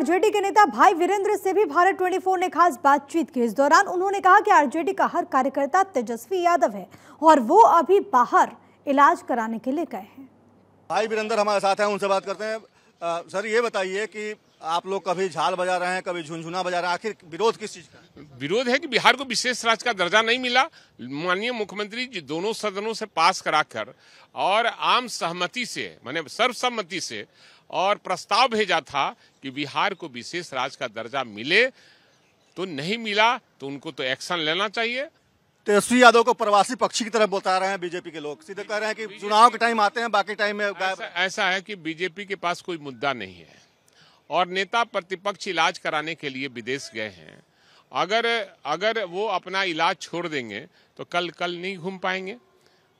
RJD के नेता भाई वीरेंद्र से भी भारत 24 ने खास बातचीत की इस दौरान उन्होंने कहा कि आरजेडी का हर कार्यकर्ता तेजस्वी यादव है और वो अभी बाहर इलाज कराने के लिए गए हैं भाई वीरेंद्र हमारे साथ हैं उनसे बात करते हैं सर ये बताइए कि आप लोग कभी झाल बजा रहे हैं कभी झुनझुना बजा रहे हैं आखिर विरोध किस चीज का विरोध है कि बिहार को विशेष राज्य का दर्जा नहीं मिला माननीय मुख्यमंत्री जी दोनों सदनों से पास कराकर और आम सहमति से मैंने सर्वसम्मति से और प्रस्ताव भेजा था कि बिहार को विशेष राज्य का दर्जा मिले तो नहीं मिला तो उनको तो एक्शन लेना चाहिए तेजस्वी यादव को प्रवासी पक्षी की तरह बता रहे हैं बीजेपी के लोग सीधे कह रहे हैं कि चुनाव के टाइम आते हैं बाकी टाइम में ऐसा, ऐसा है कि बीजेपी के पास कोई मुद्दा नहीं है और नेता प्रतिपक्ष इलाज कराने के लिए विदेश गए हैं अगर अगर वो अपना इलाज छोड़ देंगे तो कल कल नहीं घूम पाएंगे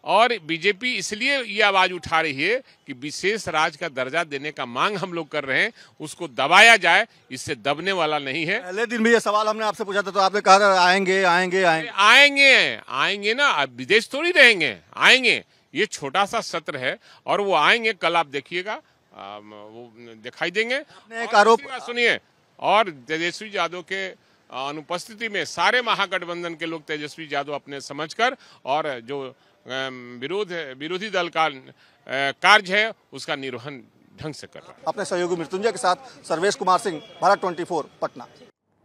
और बीजेपी इसलिए ये आवाज़ उठा रही है कि विशेष राज का दर्जा देने का मांग हम लोग कर रहे हैं उसको दबाया जाए इससे दबने वाला नहीं है पहले दिन भी ये सवाल हमने आपसे पूछा था तो आपने कहा था आएंगे आएंगे आएंगे आएंगे आएंगे ना विदेश थोड़ी रहेंगे आएंगे ये छोटा सा सत्र है और वो आएंगे कल आप देखिएगा वो दिखाई देंगे एक आरोप सुनिए और तेजस्वी यादव के अनुपस्थिति में सारे महागठबंधन के लोग तेजस्वी यादव अपने समझकर और जो विरोध विरोधी दल का कार्य है उसका निर्वहन ढंग से कर रहा है अपने सहयोगी मृत्युंजय के साथ सर्वेश कुमार सिंह भारत 24 पटना